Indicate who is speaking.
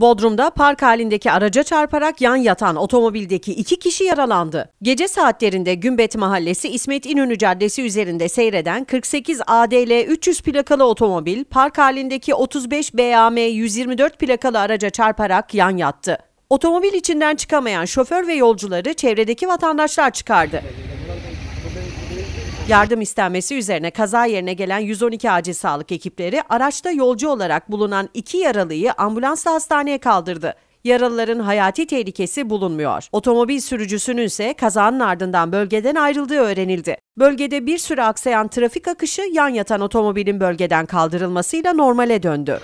Speaker 1: Bodrum'da park halindeki araca çarparak yan yatan otomobildeki iki kişi yaralandı. Gece saatlerinde Gümbet Mahallesi İsmet İnönü Caddesi üzerinde seyreden 48 ADL 300 plakalı otomobil park halindeki 35 BAM 124 plakalı araca çarparak yan yattı. Otomobil içinden çıkamayan şoför ve yolcuları çevredeki vatandaşlar çıkardı. Yardım istenmesi üzerine kaza yerine gelen 112 acil sağlık ekipleri araçta yolcu olarak bulunan iki yaralıyı ambulansla hastaneye kaldırdı. Yaralıların hayati tehlikesi bulunmuyor. Otomobil sürücüsünün ise kazanın ardından bölgeden ayrıldığı öğrenildi. Bölgede bir süre aksayan trafik akışı yan yatan otomobilin bölgeden kaldırılmasıyla normale döndü.